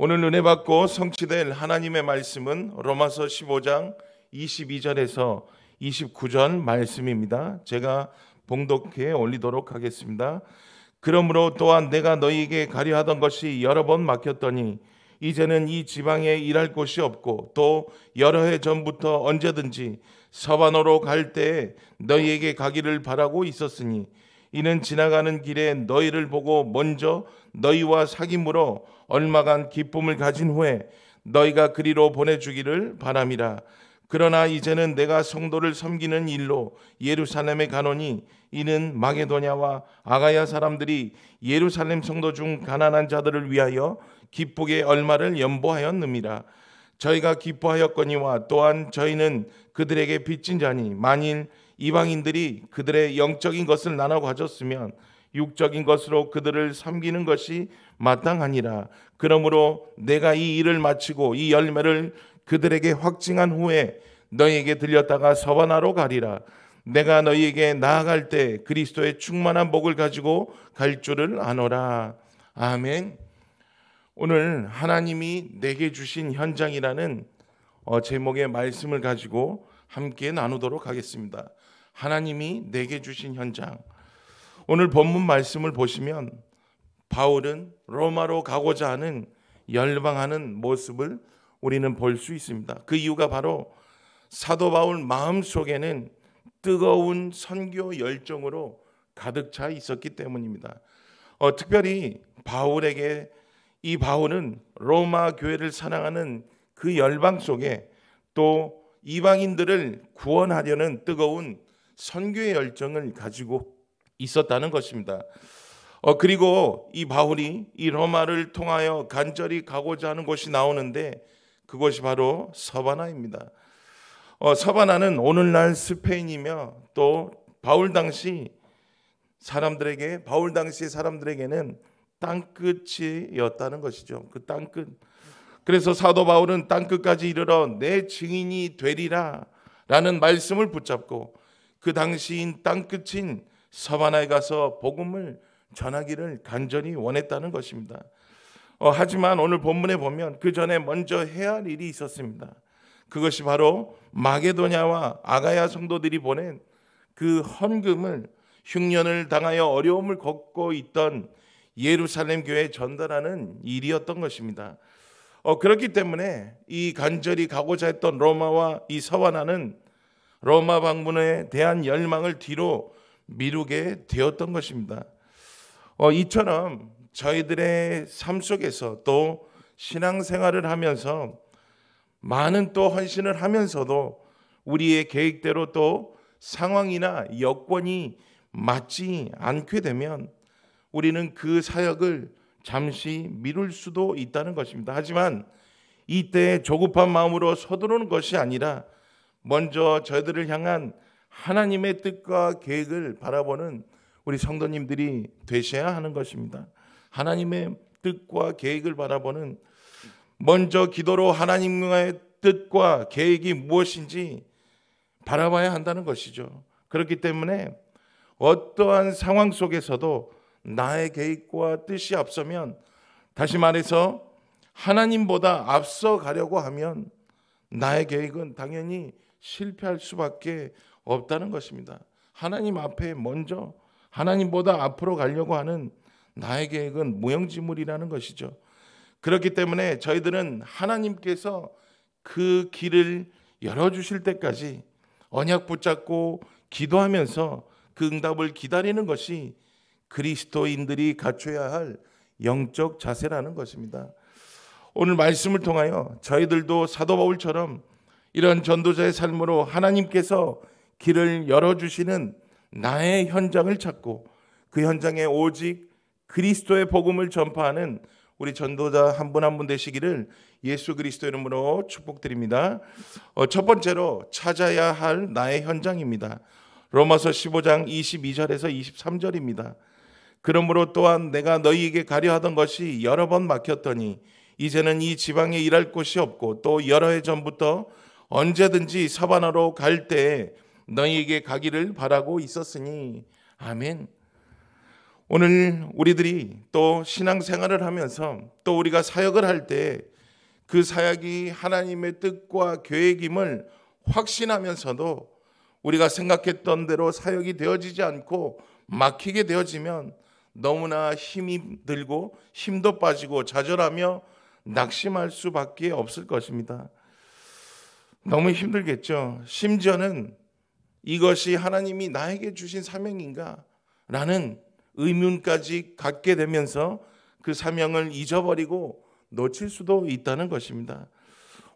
오늘 은혜 받고 성취될 하나님의 말씀은 로마서 15장 22절에서 29절 말씀입니다. 제가 봉독해 올리도록 하겠습니다. 그러므로 또한 내가 너희에게 가려하던 것이 여러 번 막혔더니 이제는 이 지방에 일할 곳이 없고 또 여러 해 전부터 언제든지 서반으로 갈 때에 너희에게 가기를 바라고 있었으니 이는 지나가는 길에 너희를 보고 먼저 너희와 사귐으로 얼마간 기쁨을 가진 후에 너희가 그리로 보내주기를 바람이라. 그러나 이제는 내가 성도를 섬기는 일로 예루살렘에 가노니 이는 마게도냐와 아가야 사람들이 예루살렘 성도 중 가난한 자들을 위하여 기쁘게 얼마를 연보하였느니라. 저희가 기뻐하였거니와 또한 저희는 그들에게 빚진 자니 만일 이방인들이 그들의 영적인 것을 나눠 가졌으면 육적인 것으로 그들을 섬기는 것이 마땅하니라. 그러므로 내가 이 일을 마치고 이 열매를 그들에게 확증한 후에 너희에게 들렸다가 서바나로 가리라. 내가 너희에게 나아갈 때 그리스도의 충만한 복을 가지고 갈 줄을 아노라. 아멘. 오늘 하나님이 내게 주신 현장이라는 어, 제목의 말씀을 가지고 함께 나누도록 하겠습니다. 하나님이 내게 주신 현장. 오늘 본문 말씀을 보시면 바울은 로마로 가고자 하는 열망하는 모습을 우리는 볼 수 있습니다. 그 이유가 바로 사도 바울 마음 속에는 뜨거운 선교 열정으로 가득 차 있었기 때문입니다. 어, 특별히 바울에게 이 바울은 로마 교회를 사랑하는 그 열방 속에 또 이방인들을 구원하려는 뜨거운 선교의 열정을 가지고 있었다는 것입니다. 어, 그리고 이 바울이 이 로마를 통하여 간절히 가고자 하는 곳이 나오는데 그것이 바로 서바나입니다. 어, 서바나는 오늘날 스페인이며 또 바울 당시 사람들에게 바울 당시 사람들에게는 땅끝이었다는 것이죠. 그 땅끝. 그래서 사도 바울은 땅끝까지 이르러 내 증인이 되리라라는 말씀을 붙잡고 그 당시인 땅끝인 서바나에 가서 복음을 전하기를 간절히 원했다는 것입니다. 어, 하지만 오늘 본문에 보면 그 전에 먼저 해야 할 일이 있었습니다. 그것이 바로 마게도냐와 아가야 성도들이 보낸 그 헌금을 흉년을 당하여 어려움을 겪고 있던 예루살렘 교회에 전달하는 일이었던 것입니다. 어, 그렇기 때문에 이 간절히 가고자 했던 로마와 이 서원하는 로마 방문에 대한 열망을 뒤로 미루게 되었던 것입니다. 어, 이처럼 저희들의 삶 속에서 또 신앙생활을 하면서 많은 또 헌신을 하면서도 우리의 계획대로 또 상황이나 여건이 맞지 않게 되면 우리는 그 사역을 잠시 미룰 수도 있다는 것입니다. 하지만 이때 조급한 마음으로 서두르는 것이 아니라 먼저 저희들을 향한 하나님의 뜻과 계획을 바라보는 우리 성도님들이 되셔야 하는 것입니다. 하나님의 뜻과 계획을 바라보는 먼저 기도로 하나님의 뜻과 계획이 무엇인지 바라봐야 한다는 것이죠. 그렇기 때문에 어떠한 상황 속에서도 나의 계획과 뜻이 앞서면 다시 말해서 하나님보다 앞서 가려고 하면 나의 계획은 당연히 실패할 수밖에 없다는 것입니다. 하나님 앞에 먼저 하나님보다 앞으로 가려고 하는 나의 계획은 무용지물이라는 것이죠. 그렇기 때문에 저희들은 하나님께서 그 길을 열어주실 때까지 언약 붙잡고 기도하면서 그 응답을 기다리는 것이 그리스도인들이 갖춰야 할 영적 자세라는 것입니다. 오늘 말씀을 통하여 저희들도 사도 바울처럼 이런 전도자의 삶으로 하나님께서 길을 열어주시는 나의 현장을 찾고 그 현장에 오직 그리스도의 복음을 전파하는 우리 전도자 한 분 한분 한분 되시기를 예수 그리스도 이름으로 축복드립니다. 어, 첫 번째로 찾아야 할 나의 현장입니다. 로마서 15장 22절에서 23절입니다. 그러므로 또한 내가 너희에게 가려 하던 것이 여러 번 막혔더니 이제는 이 지방에 일할 곳이 없고 또 여러 해 전부터 언제든지 사바나로 갈 때에 너희에게 가기를 바라고 있었으니 아멘. 오늘 우리들이 또 신앙생활을 하면서 또 우리가 사역을 할 때 그 사역이 하나님의 뜻과 계획임을 확신하면서도 우리가 생각했던 대로 사역이 되어지지 않고 막히게 되어지면 너무나 힘이 들고 힘도 빠지고 좌절하며 낙심할 수밖에 없을 것입니다. 너무 힘들겠죠. 심지어는 이것이 하나님이 나에게 주신 사명인가? 라는 의문까지 갖게 되면서 그 사명을 잊어버리고 놓칠 수도 있다는 것입니다.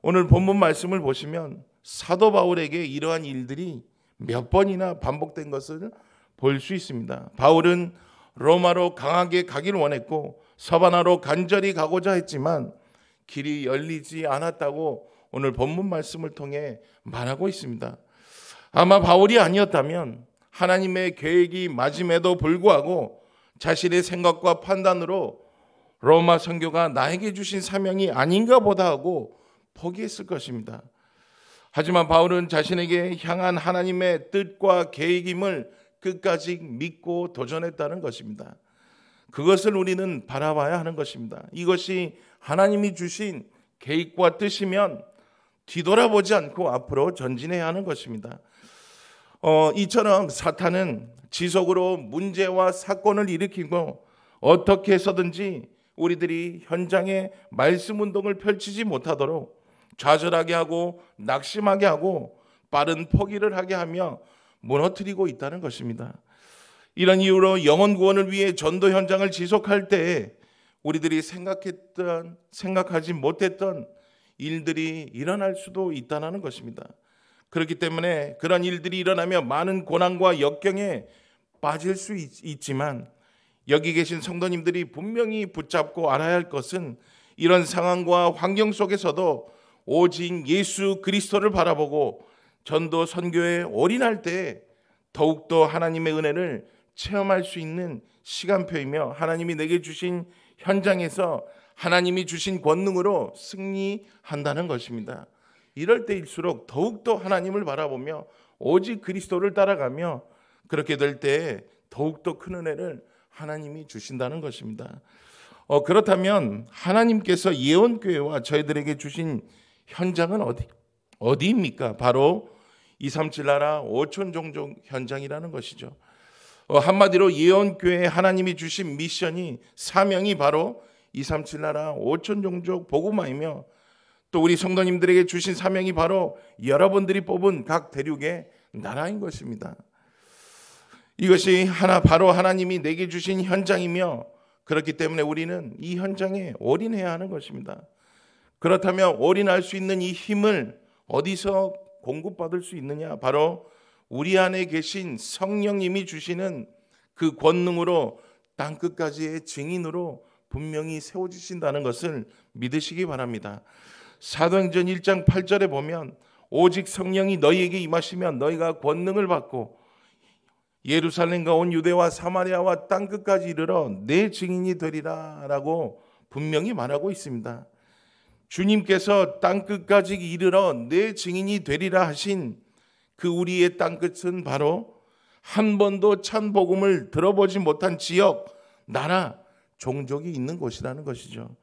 오늘 본문 말씀을 보시면 사도 바울에게 이러한 일들이 몇 번이나 반복된 것을 볼 수 있습니다. 바울은 로마로 강하게 가길 원했고 서바나로 간절히 가고자 했지만 길이 열리지 않았다고 오늘 본문 말씀을 통해 말하고 있습니다. 아마 바울이 아니었다면 하나님의 계획이 맞음에도 불구하고 자신의 생각과 판단으로 로마 선교가 나에게 주신 사명이 아닌가 보다 하고 포기했을 것입니다. 하지만 바울은 자신에게 향한 하나님의 뜻과 계획임을 끝까지 믿고 도전했다는 것입니다. 그것을 우리는 바라봐야 하는 것입니다. 이것이 하나님이 주신 계획과 뜻이면 뒤돌아보지 않고 앞으로 전진해야 하는 것입니다. 어, 이처럼 사탄은 지속으로 문제와 사건을 일으키고 어떻게 해서든지 우리들이 현장에 말씀 운동을 펼치지 못하도록 좌절하게 하고 낙심하게 하고 빠른 포기를 하게 하며 무너뜨리고 있다는 것입니다. 이런 이유로 영혼 구원을 위해 전도 현장을 지속할 때 우리들이 생각했던 생각하지 못했던 일들이 일어날 수도 있다는 것입니다. 그렇기 때문에 그런 일들이 일어나며 많은 고난과 역경에 빠질 수 있, 지만 여기 계신 성도님들이 분명히 붙잡고 알아야 할 것은 이런 상황과 환경 속에서도 오직 예수 그리스도를 바라보고 전도 선교에 올인할 때 더욱더 하나님의 은혜를 체험할 수 있는 시간표이며 하나님이 내게 주신 현장에서 하나님이 주신 권능으로 승리한다는 것입니다. 이럴 때일수록 더욱더 하나님을 바라보며 오직 그리스도를 따라가며 그렇게 될 때 더욱더 큰 은혜를 하나님이 주신다는 것입니다. 어, 그렇다면 하나님께서 예언교회와 저희들에게 주신 현장은 어디, 어디입니까? 바로 237 나라 5천 종족 현장이라는 것이죠. 어, 한마디로 예언교회 하나님이 주신 미션이 사명이 바로 237 나라 5천 종족 복음화이며 또 우리 성도님들에게 주신 사명이 바로 여러분들이 뽑은 각 대륙의 나라인 것입니다. 이것이 하나 바로 하나님이 내게 주신 현장이며 그렇기 때문에 우리는 이 현장에 올인해야 하는 것입니다. 그렇다면 올인할 수 있는 이 힘을 어디서 공급받을 수 있느냐? 바로 우리 안에 계신 성령님이 주시는 그 권능으로 땅 끝까지의 증인으로 분명히 세워지신다는 것을 믿으시기 바랍니다. 사도행전 1장 8절에 보면 오직 성령이 너희에게 임하시면 너희가 권능을 받고 예루살렘과 온 유대와 사마리아와 땅 끝까지 이르러 내 증인이 되리라라고 분명히 말하고 있습니다. 주님께서 땅 끝까지 이르러 내 증인이 되리라 하신 그 우리의 땅 끝은 바로 한 번도 찬 복음을 들어보지 못한 지역, 나라, 종족이 있는 곳이라는 것이죠.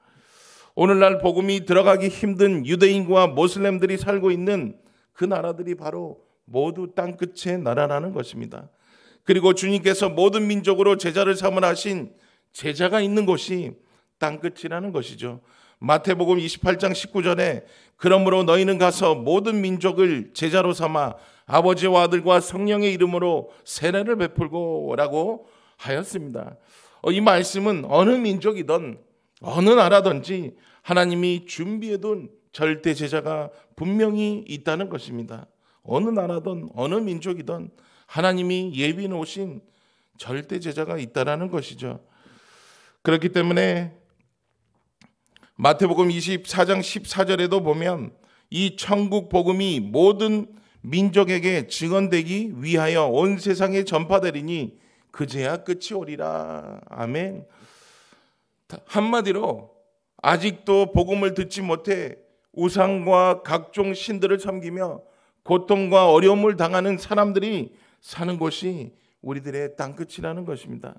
오늘날 복음이 들어가기 힘든 유대인과 모슬렘들이 살고 있는 그 나라들이 바로 모두 땅 끝의 나라라는 것입니다. 그리고 주님께서 모든 민족으로 제자를 삼으라 하신 제자가 있는 곳이 땅 끝이라는 것이죠. 마태복음 28장 19절에 그러므로 너희는 가서 모든 민족을 제자로 삼아 아버지와 아들과 성령의 이름으로 세례를 베풀고라고 하였습니다. 어, 이 말씀은 어느 민족이든 어느 나라든지 하나님이 준비해둔 절대 제자가 분명히 있다는 것입니다. 어느 나라든 어느 민족이든 하나님이 예비 놓으신 절대 제자가 있다라는 것이죠. 그렇기 때문에 마태복음 24장 14절에도 보면 이 천국 복음이 모든 민족에게 증언되기 위하여 온 세상에 전파되리니 그제야 끝이 오리라. 아멘. 한마디로 아직도 복음을 듣지 못해 우상과 각종 신들을 섬기며 고통과 어려움을 당하는 사람들이 사는 곳이 우리들의 땅끝이라는 것입니다.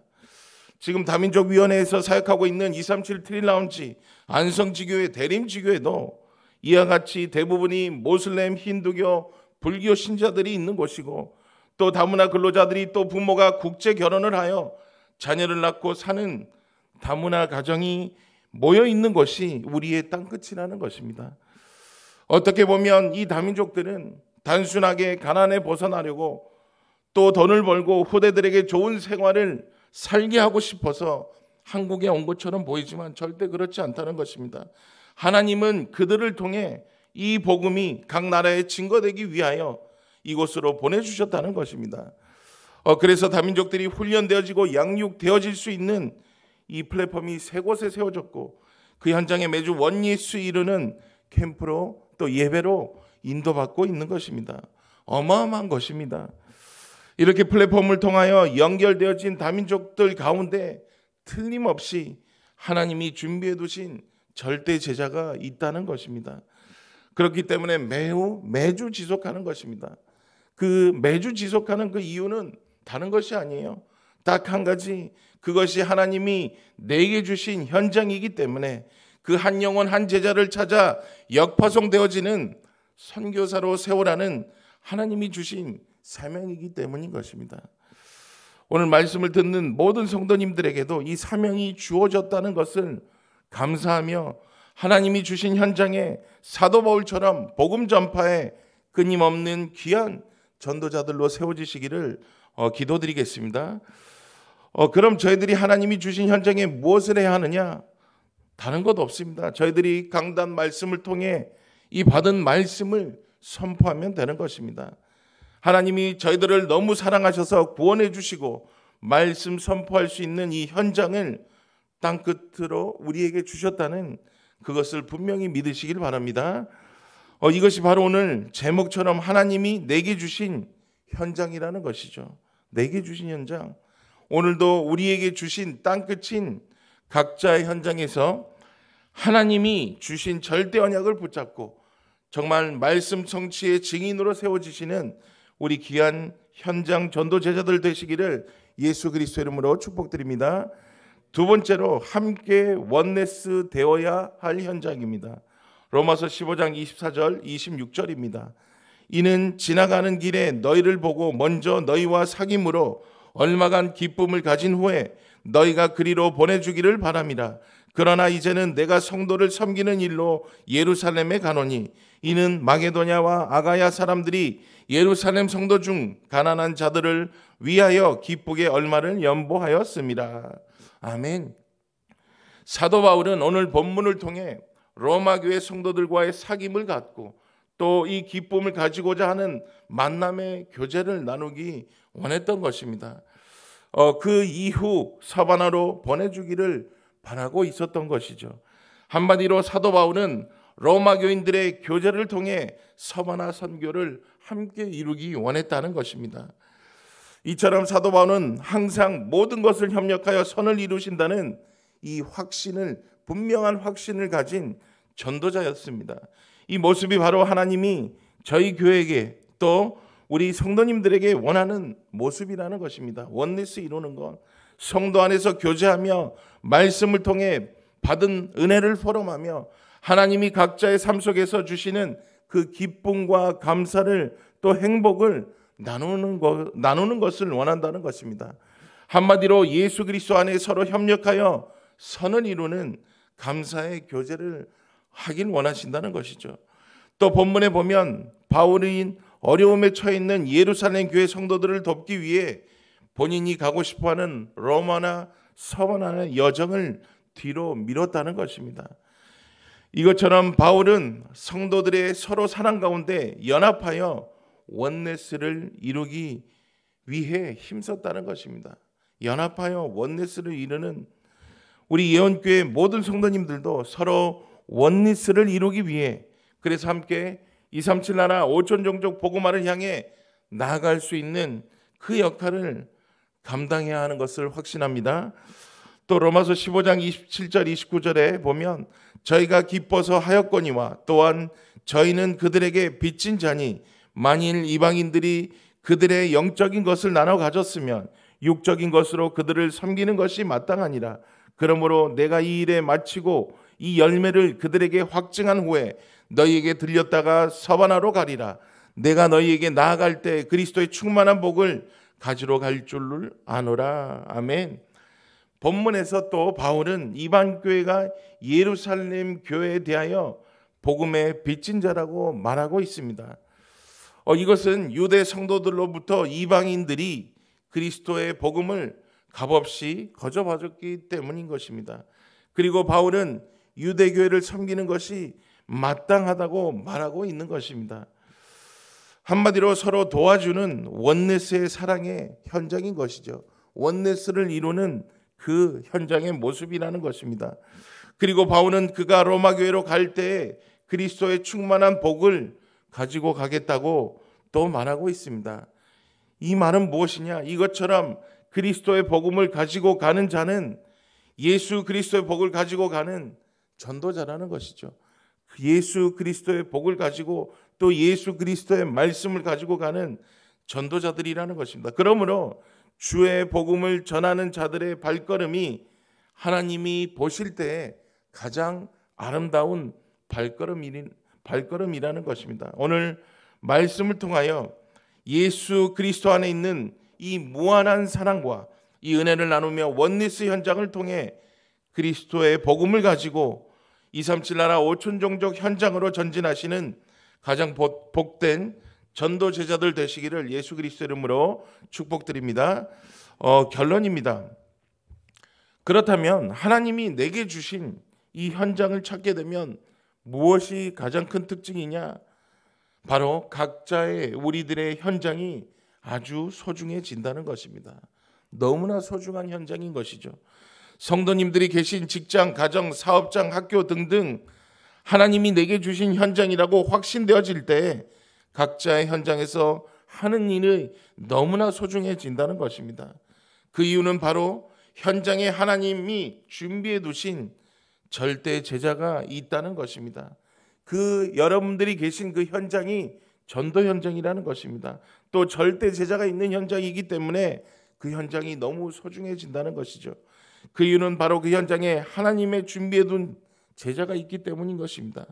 지금 다민족위원회에서 사역하고 있는 237 트릴라운지 안성지교회 대림지교회도 이와 같이 대부분이 모슬렘, 힌두교, 불교 신자들이 있는 곳이고 또 다문화 근로자들이 또 부모가 국제 결혼을 하여 자녀를 낳고 사는 다문화 가정이 모여 있는 것이 우리의 땅끝이라는 것입니다. 어떻게 보면 이 다민족들은 단순하게 가난에 벗어나려고 또 돈을 벌고 후대들에게 좋은 생활을 살게 하고 싶어서 한국에 온 것처럼 보이지만 절대 그렇지 않다는 것입니다. 하나님은 그들을 통해 이 복음이 각 나라에 증거되기 위하여 이곳으로 보내주셨다는 것입니다. 어, 그래서 다민족들이 훈련되어지고 양육되어질 수 있는 이 플랫폼이 세 곳에 세워졌고 그 현장에 매주 원예수 이르는 캠프로 또 예배로 인도받고 있는 것입니다. 어마어마한 것입니다. 이렇게 플랫폼을 통하여 연결되어진 다민족들 가운데 틀림없이 하나님이 준비해 두신 절대 제자가 있다는 것입니다. 그렇기 때문에 매우 매주 지속하는 것입니다. 그 매주 지속하는 그 이유는 다른 것이 아니에요. 딱 한 가지 그것이 하나님이 내게 주신 현장이기 때문에 그 한 영혼 한 제자를 찾아 역파송되어지는 선교사로 세우라는 하나님이 주신 사명이기 때문인 것입니다. 오늘 말씀을 듣는 모든 성도님들에게도 이 사명이 주어졌다는 것을 감사하며 하나님이 주신 현장에 사도 바울처럼 복음 전파에 끊임없는 귀한 전도자들로 세워지시기를 어, 기도드리겠습니다. 어, 그럼 저희들이 하나님이 주신 현장에 무엇을 해야 하느냐? 다른 것 없습니다. 저희들이 강단 말씀을 통해 이 받은 말씀을 선포하면 되는 것입니다. 하나님이 저희들을 너무 사랑하셔서 구원해 주시고 말씀 선포할 수 있는 이 현장을 땅 끝으로 우리에게 주셨다는 그것을 분명히 믿으시길 바랍니다. 어, 이것이 바로 오늘 제목처럼 하나님이 내게 주신 현장이라는 것이죠. 내게 주신 현장. 오늘도 우리에게 주신 땅끝인 각자의 현장에서 하나님이 주신 절대 언약을 붙잡고 정말 말씀 성취의 증인으로 세워지시는 우리 귀한 현장 전도 제자들 되시기를 예수 그리스도 이름으로 축복드립니다. 두 번째로 함께 원네스 되어야 할 현장입니다. 로마서 15장 24절 26절입니다. 이는 지나가는 길에 너희를 보고 먼저 너희와 사귐으로 얼마간 기쁨을 가진 후에 너희가 그리로 보내주기를 바랍이라 그러나 이제는 내가 성도를 섬기는 일로 예루살렘에 가노니 이는 마게도냐와 아가야 사람들이 예루살렘 성도 중 가난한 자들을 위하여 기쁘게 얼마를 연보하였습니다. 아멘. 사도 바울은 오늘 본문을 통해 로마 교회 성도들과의 사귐을 갖고 또이 기쁨을 가지고자 하는 만남의 교제를 나누기 원했던 것입니다. 어, 그 이후 사바나로 보내주기를 바라고 있었던 것이죠. 한마디로 사도 바울은 로마 교인들의 교제를 통해 서바나 선교를 함께 이루기 원했다는 것입니다. 이처럼 사도 바울은 항상 모든 것을 협력하여 선을 이루신다는 이 확신을 분명한 확신을 가진 전도자였습니다. 이 모습이 바로 하나님이 저희 교회에게 또 우리 성도님들에게 원하는 모습이라는 것입니다. 원리스 이루는 것. 성도 안에서 교제하며 말씀을 통해 받은 은혜를 포럼하며 하나님이 각자의 삶 속에서 주시는 그 기쁨과 감사를 또 행복을 나누는, 것, 나누는 것을 원한다는 것입니다. 한마디로 예수 그리스도 안에 서로 협력하여 선을 이루는 감사의 교제를 하길 원하신다는 것이죠. 또 본문에 보면 바울인 어려움에 처해 있는 예루살렘 교회 성도들을 돕기 위해 본인이 가고 싶어하는 로마나 서원하는 여정을 뒤로 미뤘다는 것입니다. 이것처럼 바울은 성도들의 서로 사랑 가운데 연합하여 원네스를 이루기 위해 힘썼다는 것입니다. 연합하여 원네스를 이루는 우리 예언교회 모든 성도님들도 서로 원리스를 이루기 위해 그래서 함께 237 나라 5천 종족 복음화를 향해 나아갈 수 있는 그 역할을 감당해야 하는 것을 확신합니다. 또 로마서 15장 27절 29절에 보면 저희가 기뻐서 하였거니와 또한 저희는 그들에게 빚진 자니 만일 이방인들이 그들의 영적인 것을 나눠 가졌으면 육적인 것으로 그들을 섬기는 것이 마땅하니라. 그러므로 내가 이 일에 마치고 이 열매를 그들에게 확증한 후에 너희에게 들렸다가 서바나로 가리라. 내가 너희에게 나아갈 때 그리스도의 충만한 복을 가지러 갈 줄을 아노라. 아멘. 본문에서 또 바울은 이방 교회가 예루살렘 교회에 대하여 복음의 빚진 자라고 말하고 있습니다. 어, 이것은 유대 성도들로부터 이방인들이 그리스도의 복음을 값없이 거저받았기 때문인 것입니다. 그리고 바울은 유대교회를 섬기는 것이 마땅하다고 말하고 있는 것입니다. 한마디로 서로 도와주는 원네스의 사랑의 현장인 것이죠. 원네스를 이루는 그 현장의 모습이라는 것입니다. 그리고 바울은 그가 로마 교회로 갈 때 그리스도의 충만한 복을 가지고 가겠다고 또 말하고 있습니다. 이 말은 무엇이냐? 이것처럼 그리스도의 복음을 가지고 가는 자는 예수 그리스도의 복을 가지고 가는 전도자라는 것이죠. 그 예수 그리스도의 복을 가지고 또 예수 그리스도의 말씀을 가지고 가는 전도자들이라는 것입니다. 그러므로 주의 복음을 전하는 자들의 발걸음이 하나님이 보실 때 가장 아름다운 발걸음인, 발걸음이라는 것입니다. 오늘 말씀을 통하여 예수 그리스도 안에 있는 이 무한한 사랑과 이 은혜를 나누며 원리스 현장을 통해 그리스도의 복음을 가지고 237 나라 5천 종족 현장으로 전진하시는 가장 복된 전도 제자들 되시기를 예수 그리스도 이름으로 축복드립니다. 어, 결론입니다. 그렇다면 하나님이 내게 주신 이 현장을 찾게 되면 무엇이 가장 큰 특징이냐? 바로 각자의 우리들의 현장이 아주 소중해진다는 것입니다. 너무나 소중한 현장인 것이죠. 성도님들이 계신 직장, 가정, 사업장, 학교 등등 하나님이 내게 주신 현장이라고 확신되어질 때 각자의 현장에서 하는 일이 너무나 소중해진다는 것입니다. 그 이유는 바로 현장에 하나님이 준비해 두신 절대 제자가 있다는 것입니다. 그 여러분들이 계신 그 현장이 전도 현장이라는 것입니다. 또 절대 제자가 있는 현장이기 때문에 그 현장이 너무 소중해진다는 것이죠. 그 이유는 바로 그 현장에 하나님의 준비해둔 제자가 있기 때문인 것입니다.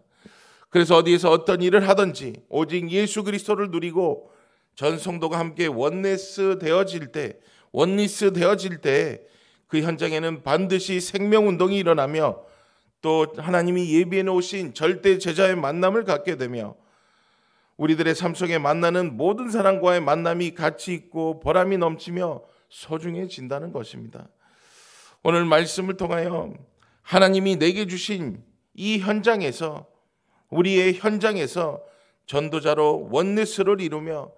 그래서 어디에서 어떤 일을 하든지 오직 예수 그리스도를 누리고 전 성도가 함께 원네스 되어질 때 원리스 되어질 때 그 현장에는 반드시 생명 운동이 일어나며 또 하나님이 예비해 놓으신 절대 제자의 만남을 갖게 되며 우리들의 삶 속에 만나는 모든 사람과의 만남이 가치 있고 보람이 넘치며 소중해진다는 것입니다. 오늘 말씀을 통하여 하나님이 내게 주신 이 현장에서 우리의 현장에서 전도자로 원네스를 이루며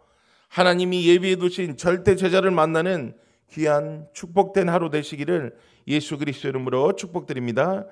하나님이 예비해 두신 절대 제자를 만나는 귀한 축복된 하루 되시기를 예수 그리스도 이름으로 축복드립니다.